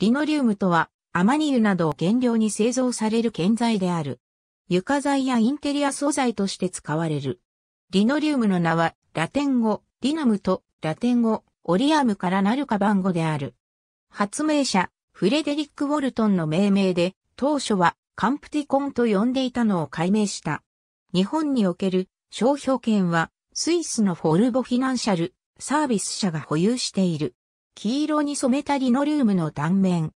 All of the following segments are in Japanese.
リノリウムとは、アマニ油などを原料に製造される建材である。床材やインテリア素材として使われる。リノリウムの名は、ラテン語、リナムと、ラテン語、オリアムからなるか番号語である。発明者、フレデリック・ウォルトンの命名で、当初は、カンプティコンと呼んでいたのを解明した。日本における商標権は、スイスのフォルボフィナンシャル、サービス社が保有している。黄色に染めたリノリウムの断面。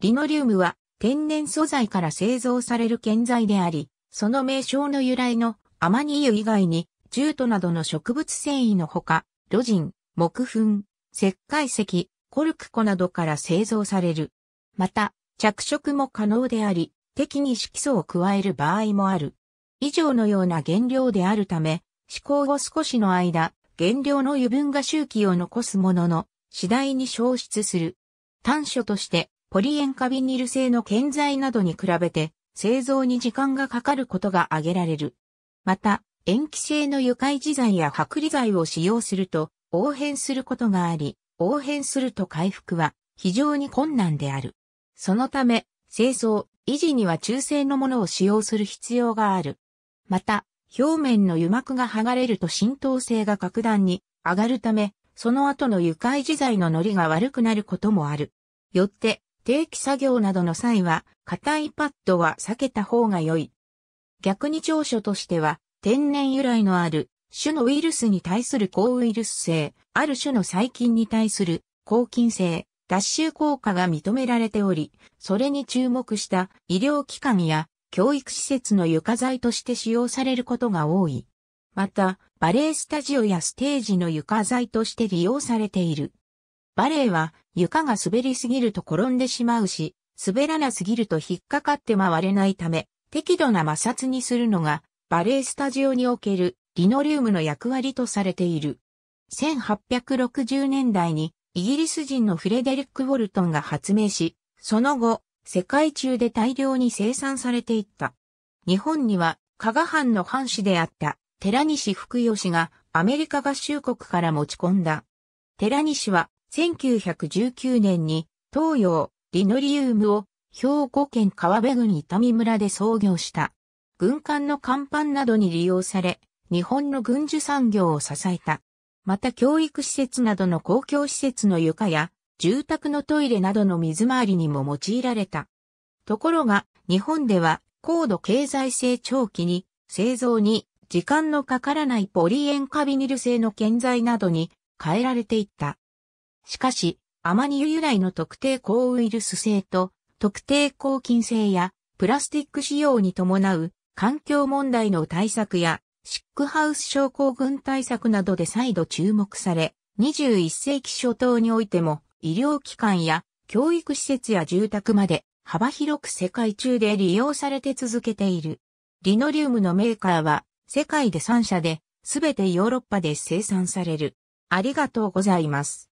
リノリウムは天然素材から製造される建材であり、その名称の由来のアマニ油以外に、ジュートなどの植物繊維のほか、ロジン、木粉、石灰石、コルク粉などから製造される。また、着色も可能であり、適に色素を加える場合もある。以上のような原料であるため、試行後少しの間、原料の油分が周期を残すものの、次第に消失する。短所として、ポリ塩化ビニル製の建材などに比べて、製造に時間がかかることが挙げられる。また、塩基製の油解磁材や剥離材を使用すると、応変することがあり、応変すると回復は非常に困難である。そのため、清掃、維持には中性のものを使用する必要がある。また、表面の油膜が剥がれると浸透性が格段に上がるため、その後の床自在の糊が悪くなることもある。よって、定期作業などの際は、硬いパッドは避けた方が良い。逆に長所としては、天然由来のある種のウイルスに対する抗ウイルス性、ある種の細菌に対する抗菌性、脱臭効果が認められており、それに注目した医療機関や教育施設の床材として使用されることが多い。また、バレエスタジオやステージの床材として利用されている。バレエは床が滑りすぎると転んでしまうし、滑らなすぎると引っかかって回れないため、適度な摩擦にするのがバレエスタジオにおけるリノリウムの役割とされている。1860年代にイギリス人のフレデリック・ウォルトンが発明し、その後、世界中で大量に生産されていった。日本には加賀藩の藩士であった寺西福吉がアメリカ合衆国から持ち込んだ。寺西は1919年に東洋リノリウムを兵庫県川辺郡伊丹村で創業した。軍艦の甲板などに利用され、日本の軍需産業を支えた。また教育施設などの公共施設の床や住宅のトイレなどの水回りにも用いられた。ところが、日本では高度経済成長期に製造に時間のかからないポリエンカビニル製の建材などに変えられていった。しかし、アマニ油由来の特定抗ウイルス性と特定抗菌性やプラスティック使用に伴う環境問題の対策やシックハウス症候群対策などで再度注目され、21世紀初頭においても医療機関や教育施設や住宅まで幅広く世界中で利用されて続けている。リノリウムのメーカーは世界で3社で、すべてヨーロッパで生産される。ありがとうございます。